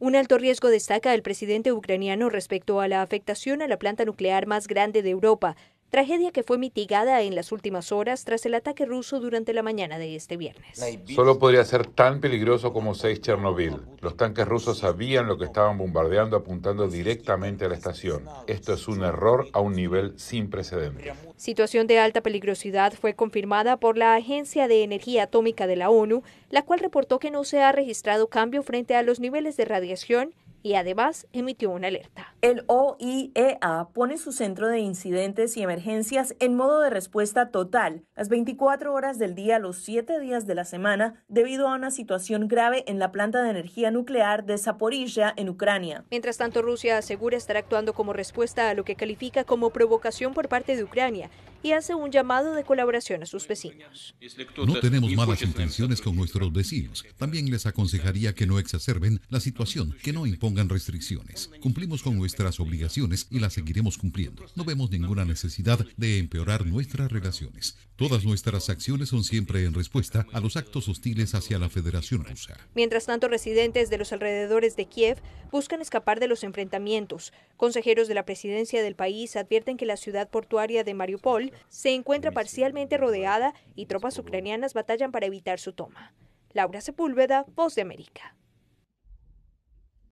Un alto riesgo destaca el presidente ucraniano respecto a la afectación a la planta nuclear más grande de Europa, tragedia que fue mitigada en las últimas horas tras el ataque ruso durante la mañana de este viernes. Solo podría ser tan peligroso como 6 Chernobyl. Los tanques rusos sabían lo que estaban bombardeando apuntando directamente a la estación. Esto es un error a un nivel sin precedentes. Situación de alta peligrosidad fue confirmada por la Agencia de Energía Atómica de la ONU, la cual reportó que no se ha registrado cambio frente a los niveles de radiación y además emitió una alerta. El OIEA pone su centro de incidentes y emergencias en modo de respuesta total las 24 horas del día, los 7 días de la semana, debido a una situación grave en la planta de energía nuclear de Zaporizhia en Ucrania. Mientras tanto, Rusia asegura estar actuando como respuesta a lo que califica como provocación por parte de Ucrania y hace un llamado de colaboración a sus vecinos. No tenemos malas intenciones con nuestros vecinos. También les aconsejaría que no exacerben la situación, que no impongan restricciones. Cumplimos con nuestras obligaciones y las seguiremos cumpliendo. No vemos ninguna necesidad de empeorar nuestras relaciones. Todas nuestras acciones son siempre en respuesta a los actos hostiles hacia la Federación Rusa. Mientras tanto, residentes de los alrededores de Kiev buscan escapar de los enfrentamientos. Consejeros de la presidencia del país advierten que la ciudad portuaria de Mariupol se encuentra parcialmente rodeada y tropas ucranianas batallan para evitar su toma. Laura Sepúlveda, Voz de América.